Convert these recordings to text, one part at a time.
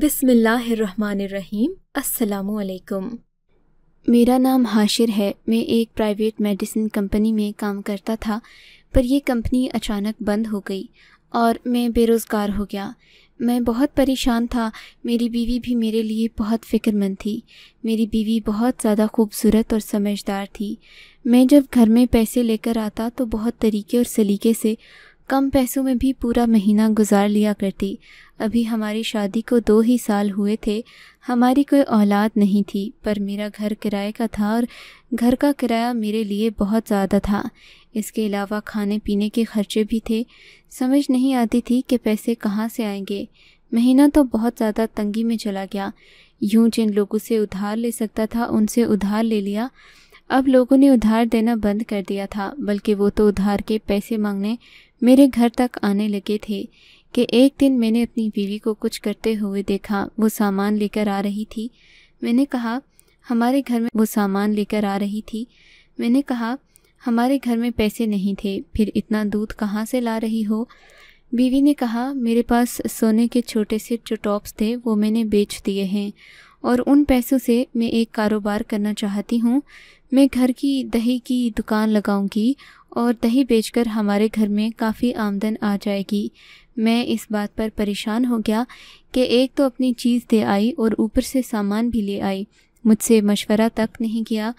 बिसमीम् असलकुम मेरा नाम हाशिर है मैं एक प्राइवेट मेडिसिन कंपनी में काम करता था पर यह कंपनी अचानक बंद हो गई और मैं बेरोज़गार हो गया मैं बहुत परेशान था मेरी बीवी भी मेरे लिए बहुत फ़िक्रमंद थी मेरी बीवी बहुत ज़्यादा खूबसूरत और समझदार थी मैं जब घर में पैसे लेकर आता तो बहुत तरीके और सलीके से कम पैसों में भी पूरा महीना गुजार लिया करती अभी हमारी शादी को दो ही साल हुए थे हमारी कोई औलाद नहीं थी पर मेरा घर किराए का था और घर का किराया मेरे लिए बहुत ज़्यादा था इसके अलावा खाने पीने के खर्चे भी थे समझ नहीं आती थी कि पैसे कहाँ से आएंगे महीना तो बहुत ज़्यादा तंगी में चला गया यूं जिन लोगों से उधार ले सकता था उनसे उधार ले लिया अब लोगों ने उधार देना बंद कर दिया था बल्कि वो तो उधार के पैसे मांगने मेरे घर तक आने लगे थे कि एक दिन मैंने अपनी बीवी को कुछ करते हुए देखा वो सामान लेकर आ रही थी मैंने कहा हमारे घर में वो सामान लेकर आ रही थी मैंने कहा हमारे घर में पैसे नहीं थे फिर इतना दूध कहाँ से ला रही हो बीवी ने कहा मेरे पास सोने के छोटे से जो टॉप्स थे वो मैंने बेच दिए हैं और उन पैसों से मैं एक कारोबार करना चाहती हूँ मैं घर की दही की दुकान लगाऊंगी और दही बेचकर हमारे घर में काफ़ी आमदन आ जाएगी मैं इस बात पर परेशान हो गया कि एक तो अपनी चीज़ दे आई और ऊपर से सामान भी ले आई मुझसे मशवरा तक नहीं किया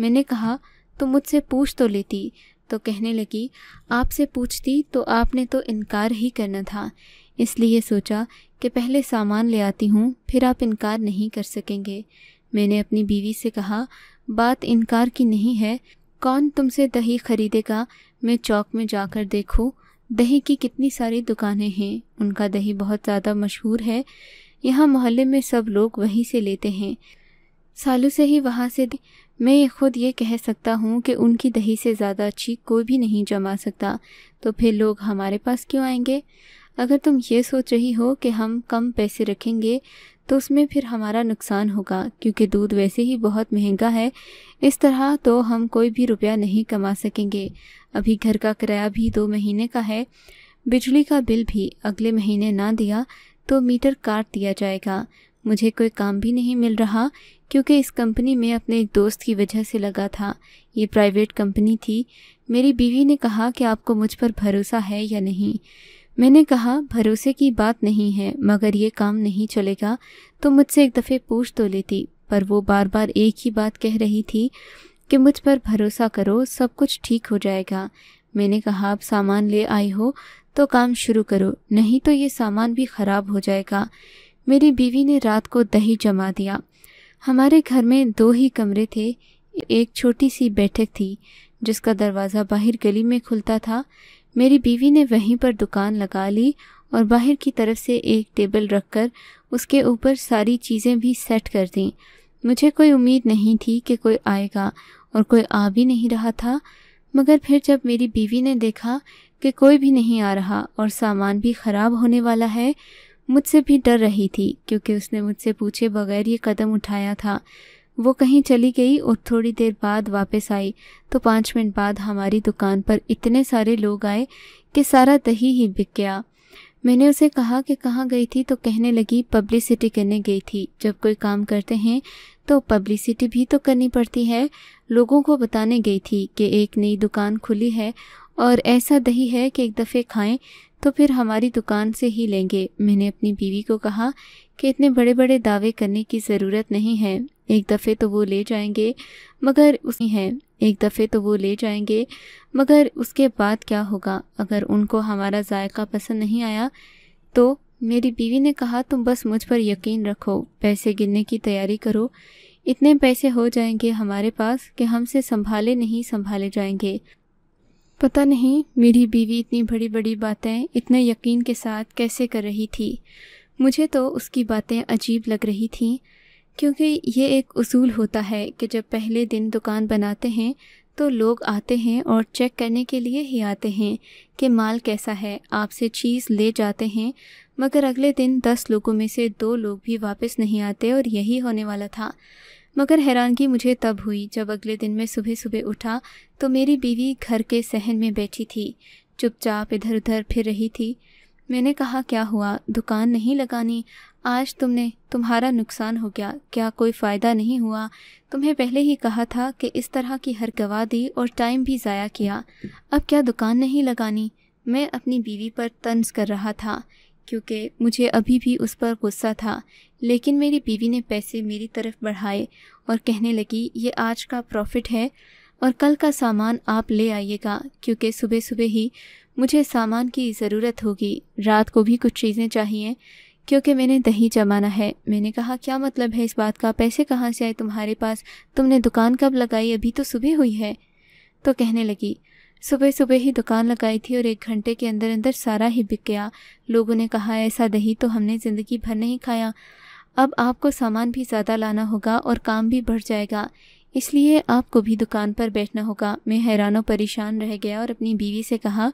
मैंने कहा तो मुझसे पूछ तो लेती तो कहने लगी आपसे पूछती तो आपने तो इनकार ही करना था इसलिए सोचा कि पहले सामान ले आती हूँ फिर आप इनकार नहीं कर सकेंगे मैंने अपनी बीवी से कहा बात इनकार की नहीं है कौन तुमसे दही खरीदेगा मैं चौक में जाकर देखूँ दही की कितनी सारी दुकानें हैं उनका दही बहुत ज़्यादा मशहूर है यहाँ मोहल्ले में सब लोग वहीं से लेते हैं सालों से ही वहाँ से मैं खुद ये कह सकता हूँ कि उनकी दही से ज़्यादा अच्छी कोई भी नहीं जमा सकता तो फिर लोग हमारे पास क्यों आएंगे अगर तुम ये सोच रही हो कि हम कम पैसे रखेंगे तो उसमें फिर हमारा नुकसान होगा क्योंकि दूध वैसे ही बहुत महंगा है इस तरह तो हम कोई भी रुपया नहीं कमा सकेंगे अभी घर का किराया भी दो महीने का है बिजली का बिल भी अगले महीने ना दिया तो मीटर काट दिया जाएगा मुझे कोई काम भी नहीं मिल रहा क्योंकि इस कंपनी में अपने एक दोस्त की वजह से लगा था ये प्राइवेट कंपनी थी मेरी बीवी ने कहा कि आपको मुझ पर भरोसा है या नहीं मैंने कहा भरोसे की बात नहीं है मगर ये काम नहीं चलेगा तो मुझसे एक दफ़े पूछ तो लेती पर वो बार बार एक ही बात कह रही थी कि मुझ पर भरोसा करो सब कुछ ठीक हो जाएगा मैंने कहा आप सामान ले आई हो तो काम शुरू करो नहीं तो ये सामान भी ख़राब हो जाएगा मेरी बीवी ने रात को दही जमा दिया हमारे घर में दो ही कमरे थे एक छोटी सी बैठक थी जिसका दरवाज़ा बाहर गली में खुलता था मेरी बीवी ने वहीं पर दुकान लगा ली और बाहर की तरफ से एक टेबल रखकर उसके ऊपर सारी चीज़ें भी सेट कर दी मुझे कोई उम्मीद नहीं थी कि कोई आएगा और कोई आ भी नहीं रहा था मगर फिर जब मेरी बीवी ने देखा कि कोई भी नहीं आ रहा और सामान भी ख़राब होने वाला है मुझसे भी डर रही थी क्योंकि उसने मुझसे पूछे बगैर ये कदम उठाया था वो कहीं चली गई और थोड़ी देर बाद वापस आई तो पाँच मिनट बाद हमारी दुकान पर इतने सारे लोग आए कि सारा दही ही बिक गया मैंने उसे कहा कि कहाँ गई थी तो कहने लगी पब्लिसिटी करने गई थी जब कोई काम करते हैं तो पब्लिसिटी भी तो करनी पड़ती है लोगों को बताने गई थी कि एक नई दुकान खुली है और ऐसा दही है कि एक दफ़े खाएं तो फिर हमारी दुकान से ही लेंगे मैंने अपनी बीवी को कहा कि इतने बड़े बड़े दावे करने की ज़रूरत नहीं है एक दफ़े तो वो ले जाएंगे मगर उसी हैं एक दफ़े तो वो ले जाएंगे मगर उसके बाद क्या होगा अगर उनको हमारा जायका पसंद नहीं आया तो मेरी बीवी ने कहा तुम बस मुझ पर यकीन रखो पैसे गिनने की तैयारी करो इतने पैसे हो जाएंगे हमारे पास कि हमसे संभाले नहीं संभाले जाएंगे पता नहीं मेरी बीवी इतनी बड़ी बड़ी बातें इतने यकीन के साथ कैसे कर रही थी मुझे तो उसकी बातें अजीब लग रही थीं क्योंकि ये एक उसूल होता है कि जब पहले दिन दुकान बनाते हैं तो लोग आते हैं और चेक करने के लिए ही आते हैं कि माल कैसा है आपसे चीज़ ले जाते हैं मगर अगले दिन दस लोगों में से दो लोग भी वापस नहीं आते और यही होने वाला था मगर हैरानगी मुझे तब हुई जब अगले दिन मैं सुबह सुबह उठा तो मेरी बीवी घर के सहन में बैठी थी चुपचाप इधर उधर फिर रही थी मैंने कहा क्या हुआ दुकान नहीं लगानी आज तुमने तुम्हारा नुकसान हो गया क्या कोई फ़ायदा नहीं हुआ तुम्हें पहले ही कहा था कि इस तरह की हर गवा दी और टाइम भी ज़ाया किया अब क्या दुकान नहीं लगानी मैं अपनी बीवी पर तंज कर रहा था क्योंकि मुझे अभी भी उस पर गुस्सा था लेकिन मेरी बीवी ने पैसे मेरी तरफ बढ़ाए और कहने लगी ये आज का प्रॉफिट है और कल का सामान आप ले आइएगा क्योंकि सुबह सुबह ही मुझे सामान की ज़रूरत होगी रात को भी कुछ चीज़ें चाहिए क्योंकि मैंने दही जमाना है मैंने कहा क्या मतलब है इस बात का पैसे कहाँ से आए तुम्हारे पास तुमने दुकान कब लगाई अभी तो सुबह हुई है तो कहने लगी सुबह सुबह ही दुकान लगाई थी और एक घंटे के अंदर अंदर सारा ही बिक गया लोगों ने कहा ऐसा दही तो हमने ज़िंदगी भर नहीं खाया अब आपको सामान भी ज़्यादा लाना होगा और काम भी बढ़ जाएगा इसलिए आपको भी दुकान पर बैठना होगा मैं हैरानों परेशान रह गया और अपनी बीवी से कहा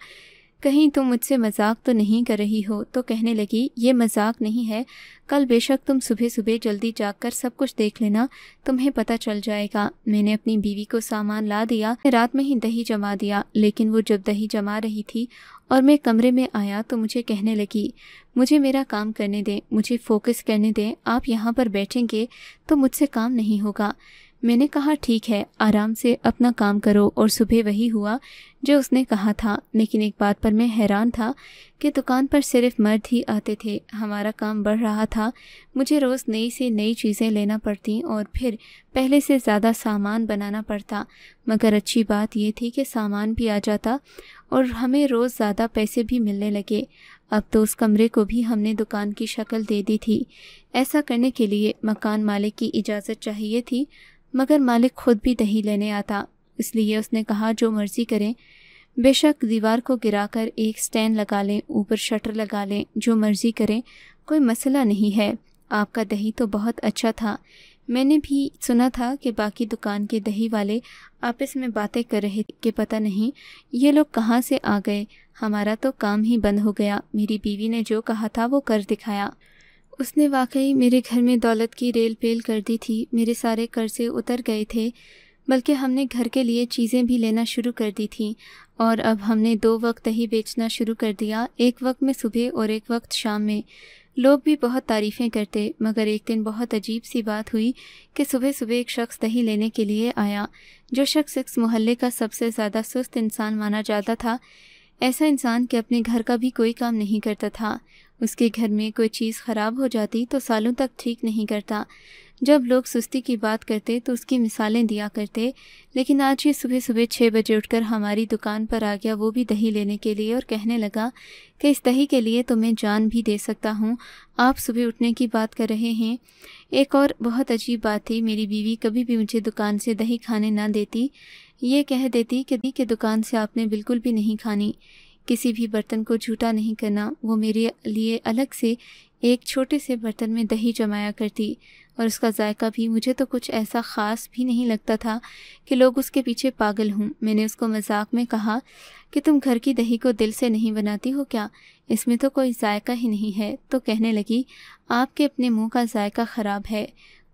कहीं तुम मुझसे मजाक तो नहीं कर रही हो तो कहने लगी ये मजाक नहीं है कल बेशक तुम सुबह सुबह जल्दी जाकर सब कुछ देख लेना तुम्हें पता चल जाएगा मैंने अपनी बीवी को सामान ला दिया रात में ही दही जमा दिया लेकिन वो जब दही जमा रही थी और मैं कमरे में आया तो मुझे कहने लगी मुझे मेरा काम करने दें मुझे फोकस करने दें आप यहाँ पर बैठेंगे तो मुझसे काम नहीं होगा मैंने कहा ठीक है आराम से अपना काम करो और सुबह वही हुआ जो उसने कहा था लेकिन एक बात पर मैं हैरान था कि दुकान पर सिर्फ मर्द ही आते थे हमारा काम बढ़ रहा था मुझे रोज़ नई से नई चीज़ें लेना पड़ती और फिर पहले से ज़्यादा सामान बनाना पड़ता मगर अच्छी बात यह थी कि सामान भी आ जाता और हमें रोज़ ज़्यादा पैसे भी मिलने लगे अब तो उस कमरे को भी हमने दुकान की शक्ल दे दी थी ऐसा करने के लिए मकान मालिक की इजाज़त चाहिए थी मगर मालिक खुद भी दही लेने आता इसलिए उसने कहा जो मर्ज़ी करें बेशक दीवार को गिराकर एक स्टैंड लगा लें ऊपर शटर लगा लें जो मर्ज़ी करें कोई मसला नहीं है आपका दही तो बहुत अच्छा था मैंने भी सुना था कि बाकी दुकान के दही वाले आपस में बातें कर रहे कि पता नहीं ये लोग कहाँ से आ गए हमारा तो काम ही बंद हो गया मेरी बीवी ने जो कहा था वो कर दिखाया उसने वाकई मेरे घर में दौलत की रेल पेल कर दी थी मेरे सारे कर्जे उतर गए थे बल्कि हमने घर के लिए चीज़ें भी लेना शुरू कर दी थी और अब हमने दो वक्त ही बेचना शुरू कर दिया एक वक्त में सुबह और एक वक्त शाम में लोग भी बहुत तारीफ़ें करते मगर एक दिन बहुत अजीब सी बात हुई कि सुबह सुबह एक शख्स दही लेने के लिए आया जो शख्स इस मोहल्ले का सबसे ज़्यादा सुस्त इंसान माना जाता था ऐसा इंसान कि अपने घर का भी कोई काम नहीं करता था उसके घर में कोई चीज़ ख़राब हो जाती तो सालों तक ठीक नहीं करता जब लोग सुस्ती की बात करते तो उसकी मिसालें दिया करते लेकिन आज ये सुबह सुबह छः बजे उठकर हमारी दुकान पर आ गया वो भी दही लेने के लिए और कहने लगा कि इस दही के लिए तो मैं जान भी दे सकता हूँ आप सुबह उठने की बात कर रहे हैं एक और बहुत अजीब बात थी मेरी बीवी कभी भी मुझे दुकान से दही खाने ना देती ये कह देती कि दी के दुकान से आपने बिल्कुल भी नहीं खानी किसी भी बर्तन को झूठा नहीं करना वो मेरे लिए अलग से एक छोटे से बर्तन में दही जमाया करती और उसका जायका भी मुझे तो कुछ ऐसा ख़ास भी नहीं लगता था कि लोग उसके पीछे पागल हों मैंने उसको मजाक में कहा कि तुम घर की दही को दिल से नहीं बनाती हो क्या इसमें तो कोई जायका ही नहीं है तो कहने लगी आपके अपने मुंह का जायका ख़राब है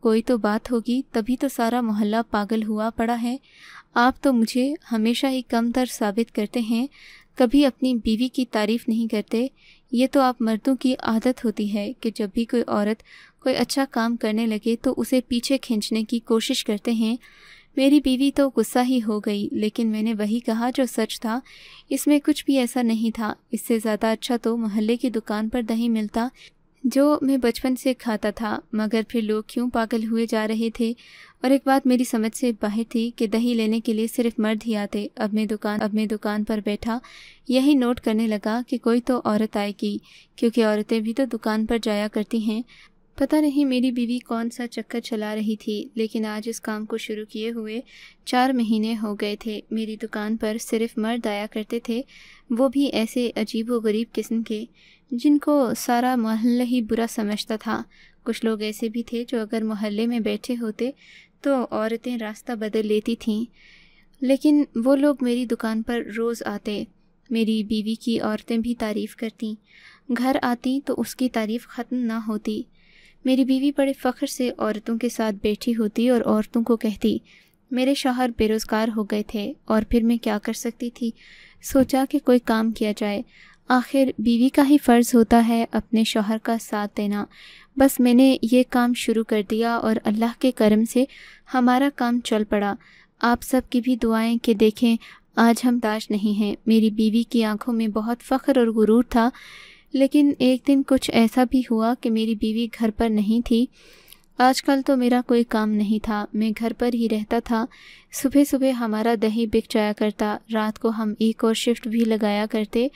कोई तो बात होगी तभी तो सारा मोहल्ला पागल हुआ पड़ा है आप तो मुझे हमेशा ही कम तर साबित करते हैं कभी अपनी बीवी की तारीफ़ नहीं करते ये तो आप मर्दों की आदत होती है कि जब भी कोई औरत कोई अच्छा काम करने लगे तो उसे पीछे खींचने की कोशिश करते हैं मेरी बीवी तो गुस्सा ही हो गई लेकिन मैंने वही कहा जो सच था इसमें कुछ भी ऐसा नहीं था इससे ज़्यादा अच्छा तो मोहल्ले की दुकान पर दही मिलता जो मैं बचपन से खाता था मगर फिर लोग क्यों पागल हुए जा रहे थे और एक बात मेरी समझ से बाहर थी कि दही लेने के लिए सिर्फ मर्द ही आते अब मैं दुकान अब मैं दुकान पर बैठा यही नोट करने लगा कि कोई तो औरत आएगी क्योंकि औरतें भी तो दुकान पर जाया करती हैं पता नहीं मेरी बीवी कौन सा चक्कर चला रही थी लेकिन आज इस काम को शुरू किए हुए चार महीने हो गए थे मेरी दुकान पर सिर्फ मर्द आया करते थे वो भी ऐसे अजीब व गरीब किस्म के जिनको सारा मोहल्ला ही बुरा समझता था कुछ लोग ऐसे भी थे जो अगर मोहल्ले में बैठे होते तो औरतें रास्ता बदल लेती थीं लेकिन वो लोग मेरी दुकान पर रोज़ आते मेरी बीवी की औरतें भी तारीफ़ करती घर आती तो उसकी तारीफ़ ख़त्म ना होती मेरी बीवी बड़े फ़ख्र से औरतों के साथ बैठी होती और औरतों को कहती मेरे शोहर बेरोज़गार हो गए थे और फिर मैं क्या कर सकती थी सोचा कि कोई काम किया जाए आखिर बीवी का ही फ़र्ज़ होता है अपने शोहर का साथ देना बस मैंने ये काम शुरू कर दिया और अल्लाह के करम से हमारा काम चल पड़ा आप सब की भी दुआएं कि देखें आज हम दाश नहीं हैं मेरी बीवी की आंखों में बहुत फ़ख्र और गुरूर था लेकिन एक दिन कुछ ऐसा भी हुआ कि मेरी बीवी घर पर नहीं थी आजकल तो मेरा कोई काम नहीं था मैं घर पर ही रहता था सुबह सुबह हमारा दही बिक जाया करता रात को हम एक और शिफ्ट भी लगाया करते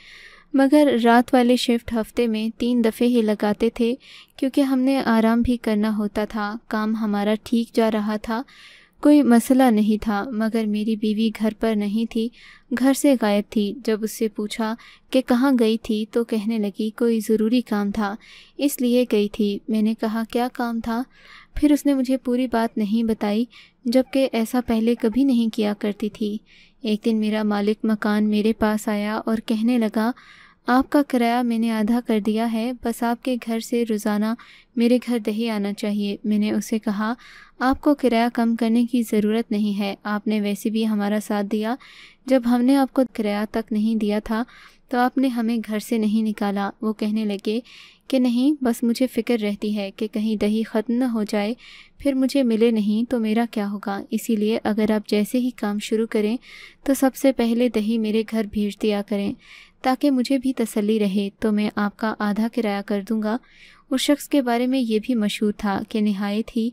मगर रात वाले शिफ्ट हफ्ते में तीन दफ़े ही लगाते थे क्योंकि हमने आराम भी करना होता था काम हमारा ठीक जा रहा था कोई मसला नहीं था मगर मेरी बीवी घर पर नहीं थी घर से गायब थी जब उससे पूछा कि कहाँ गई थी तो कहने लगी कोई ज़रूरी काम था इसलिए गई थी मैंने कहा क्या काम था फिर उसने मुझे पूरी बात नहीं बताई जबकि ऐसा पहले कभी नहीं किया करती थी एक दिन मेरा मालिक मकान मेरे पास आया और कहने लगा आपका किराया मैंने आधा कर दिया है बस आपके घर से रोज़ाना मेरे घर दही आना चाहिए मैंने उसे कहा आपको किराया कम करने की ज़रूरत नहीं है आपने वैसे भी हमारा साथ दिया जब हमने आपको किराया तक नहीं दिया था तो आपने हमें घर से नहीं निकाला वो कहने लगे कि नहीं बस मुझे फ़िक्र रहती है कि कहीं दही ख़त्म न हो जाए फिर मुझे मिले नहीं तो मेरा क्या होगा इसीलिए अगर आप जैसे ही काम शुरू करें तो सबसे पहले दही मेरे घर भेज दिया करें ताकि मुझे भी तसल्ली रहे तो मैं आपका आधा किराया कर दूंगा उस शख्स के बारे में ये भी मशहूर था कि नहायत ही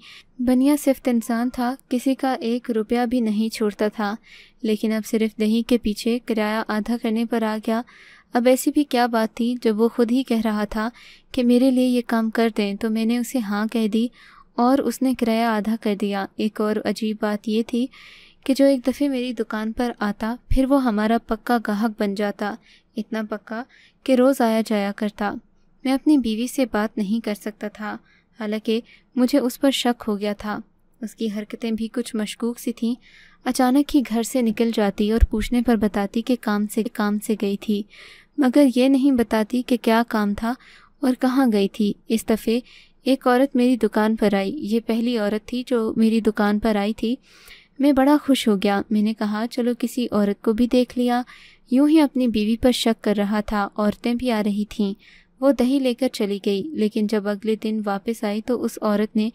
बनिया सिर्फ इंसान था किसी का एक रुपया भी नहीं छोड़ता था लेकिन अब सिर्फ दही के पीछे किराया आधा करने पर आ गया अब ऐसी भी क्या बात थी जब वो खुद ही कह रहा था कि मेरे लिए ये काम कर दें तो मैंने उसे हाँ कह दी और उसने किराया आधा कर दिया एक और अजीब बात ये थी कि जो एक दफ़े मेरी दुकान पर आता फिर वो हमारा पक्का गाहक बन जाता इतना पक्का कि रोज़ आया जाया करता मैं अपनी बीवी से बात नहीं कर सकता था हालांकि मुझे उस पर शक हो गया था उसकी हरकतें भी कुछ मशकूक सी थीं अचानक ही घर से निकल जाती और पूछने पर बताती कि काम से काम से गई थी मगर ये नहीं बताती कि क्या काम था और कहाँ गई थी इस दफ़े एक औरत मेरी दुकान पर आई ये पहली औरत थी जो मेरी दुकान पर आई थी मैं बड़ा खुश हो गया मैंने कहा चलो किसी औरत को भी देख लिया यूं ही अपनी बीवी पर शक कर रहा था औरतें भी आ रही थीं वो दही लेकर चली गई लेकिन जब अगले दिन वापस आई तो उस औरत ने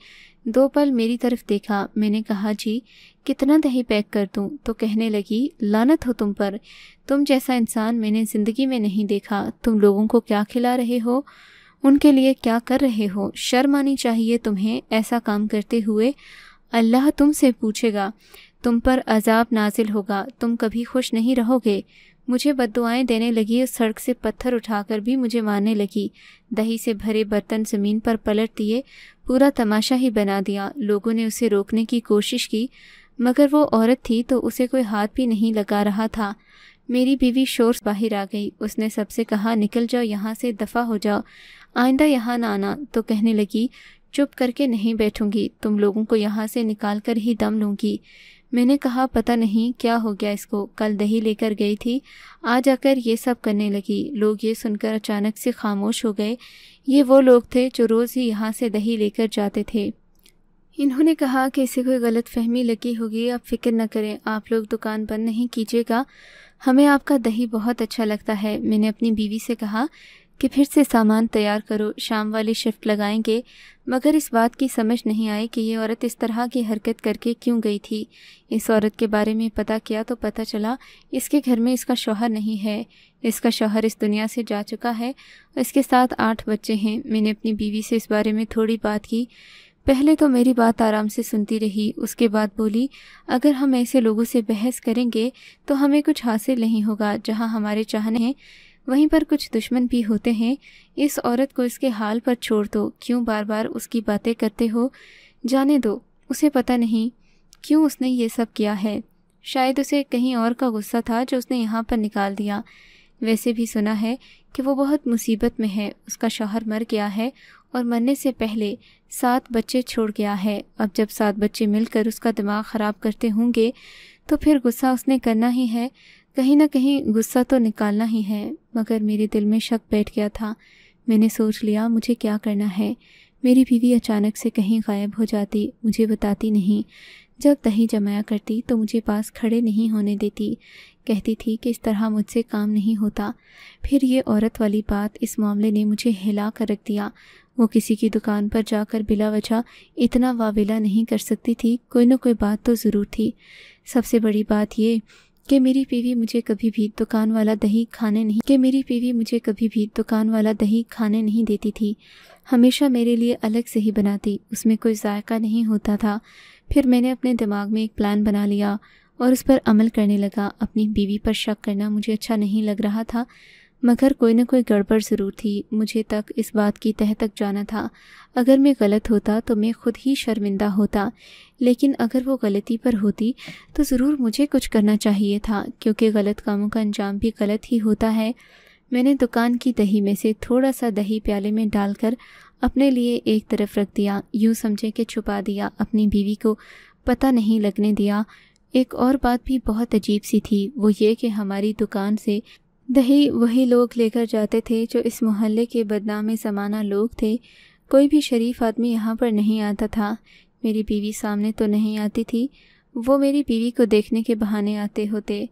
दो पल मेरी तरफ देखा मैंने कहा जी कितना दही पैक कर दूँ तो कहने लगी लानत हो तुम पर तुम जैसा इंसान मैंने ज़िंदगी में नहीं देखा तुम लोगों को क्या खिला रहे हो उनके लिए क्या कर रहे हो शर्म आनी चाहिए तुम्हें ऐसा काम करते हुए अल्लाह तुमसे पूछेगा तुम पर अजाब नाजिल होगा तुम कभी खुश नहीं रहोगे मुझे बददुआएं देने लगी और सड़क से पत्थर उठाकर भी मुझे मारने लगी दही से भरे बर्तन ज़मीन पर पलट दिए पूरा तमाशा ही बना दिया लोगों ने उसे रोकने की कोशिश की मगर वो औरत थी तो उसे कोई हाथ भी नहीं लगा रहा था मेरी बीवी शोर बाहर आ गई उसने सबसे कहा निकल जाओ यहाँ से दफ़ा हो जाओ आइंदा यहाँ ना आना तो कहने लगी चुप करके नहीं बैठूंगी तुम लोगों को यहाँ से निकाल कर ही दम लूँगी मैंने कहा पता नहीं क्या हो गया इसको कल दही लेकर गई थी आज आकर ये सब करने लगी लोग ये सुनकर अचानक से खामोश हो गए ये वो लोग थे जो रोज़ ही यहाँ से दही लेकर जाते थे इन्होंने कहा कि इसे कोई गलत फहमी लगी होगी आप फिक्र न करें आप लोग दुकान बंद नहीं कीजिएगा हमें आपका दही बहुत अच्छा लगता है मैंने अपनी बीवी से कहा कि फिर से सामान तैयार करो शाम वाली शिफ्ट लगाएंगे मगर इस बात की समझ नहीं आई कि ये औरत इस तरह की हरकत करके क्यों गई थी इस औरत के बारे में पता किया तो पता चला इसके घर में इसका शौहर नहीं है इसका शौहर इस दुनिया से जा चुका है इसके साथ आठ बच्चे हैं मैंने अपनी बीवी से इस बारे में थोड़ी बात की पहले तो मेरी बात आराम से सुनती रही उसके बाद बोली अगर हम ऐसे लोगों से बहस करेंगे तो हमें कुछ हासिल नहीं होगा जहाँ हमारे चाहने हैं वहीं पर कुछ दुश्मन भी होते हैं इस औरत को इसके हाल पर छोड़ दो क्यों बार बार उसकी बातें करते हो जाने दो उसे पता नहीं क्यों उसने ये सब किया है शायद उसे कहीं और का गुस्सा था जो उसने यहाँ पर निकाल दिया वैसे भी सुना है कि वो बहुत मुसीबत में है उसका शौहर मर गया है और मरने से पहले सात बच्चे छोड़ गया है अब जब सात बच्चे मिलकर उसका दिमाग ख़राब करते होंगे तो फिर गुस्सा उसने करना ही है कहीं ना कहीं गुस्सा तो निकालना ही है मगर मेरे दिल में शक बैठ गया था मैंने सोच लिया मुझे क्या करना है मेरी बीवी अचानक से कहीं गायब हो जाती मुझे बताती नहीं जब दही जमाया करती तो मुझे पास खड़े नहीं होने देती कहती थी कि इस तरह मुझसे काम नहीं होता फिर ये औरत वाली बात इस मामले ने मुझे हिला कर रख दिया वो किसी की दुकान पर जाकर बिला वजह इतना वाविला नहीं कर सकती थी कोई ना कोई बात तो ज़रूर थी सबसे बड़ी बात ये कि मेरी बीवी मुझे कभी भी दुकान वाला दही खाने नहीं कि मेरी बीवी मुझे कभी भी दुकान वाला दही खाने नहीं देती थी हमेशा मेरे लिए अलग से ही बनाती उसमें कोई जायका नहीं होता था फिर मैंने अपने दिमाग में एक प्लान बना लिया और उस पर अमल करने लगा अपनी बीवी पर शक करना मुझे अच्छा नहीं लग रहा था मगर कोई ना कोई गड़बड़ ज़रूर थी मुझे तक इस बात की तह तक जाना था अगर मैं गलत होता तो मैं खुद ही शर्मिंदा होता लेकिन अगर वो गलती पर होती तो ज़रूर मुझे कुछ करना चाहिए था क्योंकि गलत कामों का अंजाम भी गलत ही होता है मैंने दुकान की दही में से थोड़ा सा दही प्याले में डालकर अपने लिए एक तरफ रख दिया यूँ समझे कि छुपा दिया अपनी बीवी को पता नहीं लगने दिया एक और बात भी बहुत अजीब सी थी वो ये कि हमारी दुकान से दही वही लोग लेकर जाते थे जो इस मोहल्ले के बदनामी जमाना लोग थे कोई भी शरीफ आदमी यहाँ पर नहीं आता था मेरी बीवी सामने तो नहीं आती थी वो मेरी बीवी को देखने के बहाने आते होते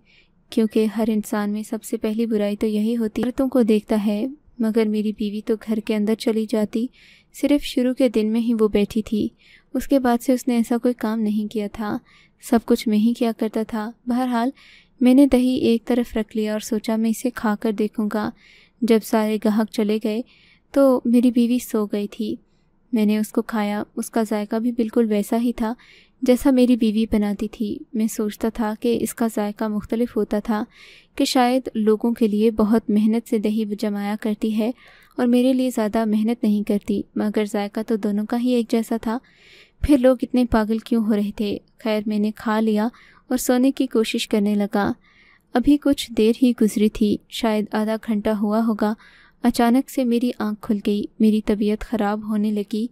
क्योंकि हर इंसान में सबसे पहली बुराई तो यही होती औरतों को देखता है मगर मेरी बीवी तो घर के अंदर चली जाती सिर्फ शुरू के दिन में ही वो बैठी थी उसके बाद से उसने ऐसा कोई काम नहीं किया था सब कुछ मैं ही किया करता था बहरहाल मैंने दही एक तरफ रख लिया और सोचा मैं इसे खा कर देखूँगा जब सारे गाहक चले गए तो मेरी बीवी सो गई थी मैंने उसको खाया उसका जायका भी बिल्कुल वैसा ही था जैसा मेरी बीवी बनाती थी मैं सोचता था कि इसका जायका मुख्तलिफ होता था कि शायद लोगों के लिए बहुत मेहनत से दही जमाया करती है और मेरे लिए ज़्यादा मेहनत नहीं करती मगर जायका तो दोनों का ही एक जैसा था फिर लोग इतने पागल क्यों हो रहे थे खैर मैंने खा लिया और सोने की कोशिश करने लगा अभी कुछ देर ही गुजरी थी शायद आधा घंटा हुआ होगा अचानक से मेरी आंख खुल गई मेरी तबीयत ख़राब होने लगी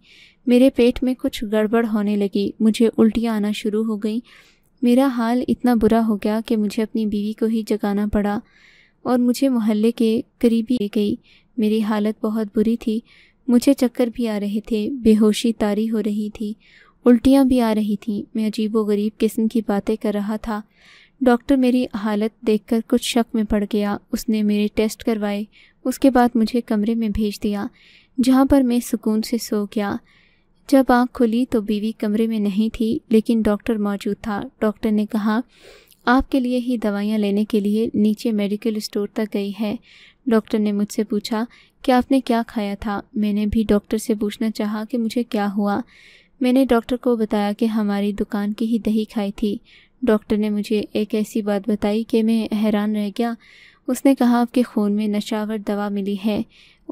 मेरे पेट में कुछ गड़बड़ होने लगी मुझे उल्टियाँ आना शुरू हो गई मेरा हाल इतना बुरा हो गया कि मुझे अपनी बीवी को ही जगाना पड़ा और मुझे मोहल्ले के करीबी ले गई मेरी हालत बहुत बुरी थी मुझे चक्कर भी आ रहे थे बेहोशी तारी हो रही थी उल्टियाँ भी आ रही थीं मैं अजीब गरीब किस्म की बातें कर रहा था डॉक्टर मेरी हालत देखकर कुछ शक में पड़ गया उसने मेरे टेस्ट करवाए उसके बाद मुझे कमरे में भेज दिया जहाँ पर मैं सुकून से सो गया जब आँख खुली तो बीवी कमरे में नहीं थी लेकिन डॉक्टर मौजूद था डॉक्टर ने कहा आपके लिए ही दवाइयाँ लेने के लिए नीचे मेडिकल स्टोर तक गई है डॉक्टर ने मुझसे पूछा कि आपने क्या खाया था मैंने भी डॉक्टर से पूछना चाहा कि मुझे क्या हुआ मैंने डॉक्टर को बताया कि हमारी दुकान की ही दही खाई थी डॉक्टर ने मुझे एक ऐसी बात बताई कि मैं हैरान रह गया उसने कहा आपके खून में नशावर दवा मिली है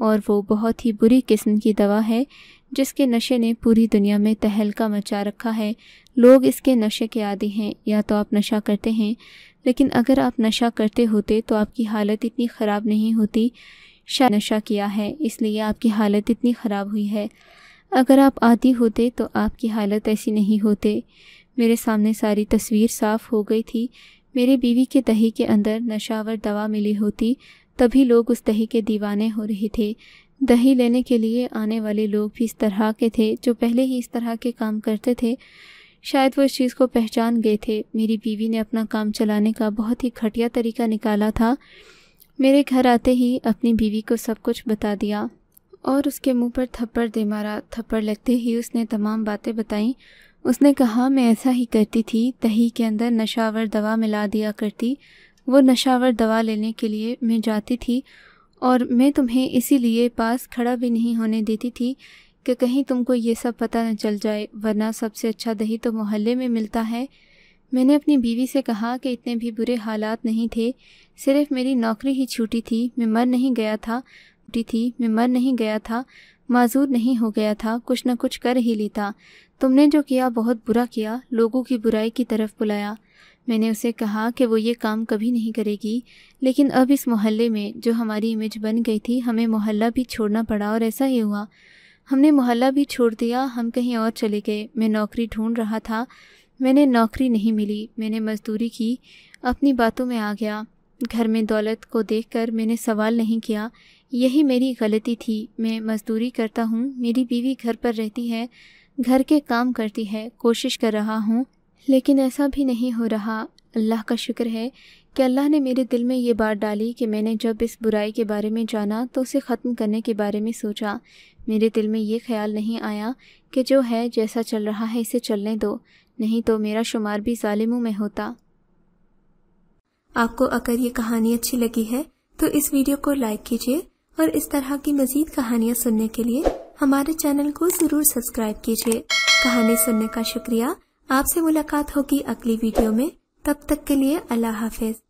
और वो बहुत ही बुरी किस्म की दवा है जिसके नशे ने पूरी दुनिया में तहलका मचा रखा है लोग इसके नशे के आदि हैं या तो आप नशा करते हैं लेकिन अगर आप नशा करते होते तो आपकी हालत इतनी ख़राब नहीं होती शायद नशा किया है इसलिए आपकी हालत इतनी ख़राब हुई है अगर आप आदि होते तो आपकी हालत ऐसी नहीं होते मेरे सामने सारी तस्वीर साफ हो गई थी मेरे बीवी के दही के अंदर नशावर दवा मिली होती तभी लोग उस दही के दीवाने हो रहे थे दही लेने के लिए आने वाले लोग भी इस तरह के थे जो पहले ही इस तरह के काम करते थे शायद वो इस चीज़ को पहचान गए थे मेरी बीवी ने अपना काम चलाने का बहुत ही घटिया तरीका निकाला था मेरे घर आते ही अपनी बीवी को सब कुछ बता दिया और उसके मुंह पर थप्पड़ दे मारा थप्पड़ लगते ही उसने तमाम बातें बताईं उसने कहा मैं ऐसा ही करती थी दही के अंदर नशावर दवा मिला दिया करती वो नशावर दवा लेने के लिए मैं जाती थी और मैं तुम्हें इसीलिए पास खड़ा भी नहीं होने देती थी कि कहीं तुमको ये सब पता न चल जाए वरना सबसे अच्छा दही तो मोहल्ले में मिलता है मैंने अपनी बीवी से कहा कि इतने भी बुरे हालात नहीं थे सिर्फ मेरी नौकरी ही छूटी थी मैं मर नहीं गया था छोटी थी मैं मर नहीं गया था माजूर नहीं हो गया था कुछ न कुछ कर ही लेता तुमने जो किया बहुत बुरा किया लोगों की बुराई की तरफ बुलाया मैंने उसे कहा कि वो ये काम कभी नहीं करेगी लेकिन अब इस मोहल्ले में जो हमारी इमेज बन गई थी हमें मोहल्ला भी छोड़ना पड़ा और ऐसा ही हुआ हमने मोहल्ला भी छोड़ दिया हम कहीं और चले गए मैं नौकरी ढूंढ रहा था मैंने नौकरी नहीं मिली मैंने मजदूरी की अपनी बातों में आ गया घर में दौलत को देखकर मैंने सवाल नहीं किया यही मेरी गलती थी मैं मज़दूरी करता हूँ मेरी बीवी घर पर रहती है घर के काम करती है कोशिश कर रहा हूँ लेकिन ऐसा भी नहीं हो रहा अल्लाह का शुक्र है कि अल्लाह ने मेरे दिल में ये बात डाली कि मैंने जब इस बुराई के बारे में जाना तो उसे ख़त्म करने के बारे में सोचा मेरे दिल में ये ख्याल नहीं आया कि जो है जैसा चल रहा है इसे चलने दो नहीं तो मेरा शुमार भी ालिमों में होता आपको अगर ये कहानी अच्छी लगी है तो इस वीडियो को लाइक कीजिए और इस तरह की मजीद कहानियाँ सुनने के लिए हमारे चैनल को जरूर सब्सक्राइब कीजिए कहानी सुनने का शुक्रिया आपसे मुलाकात होगी अगली वीडियो में तब तक के लिए अल्लाह हाफिज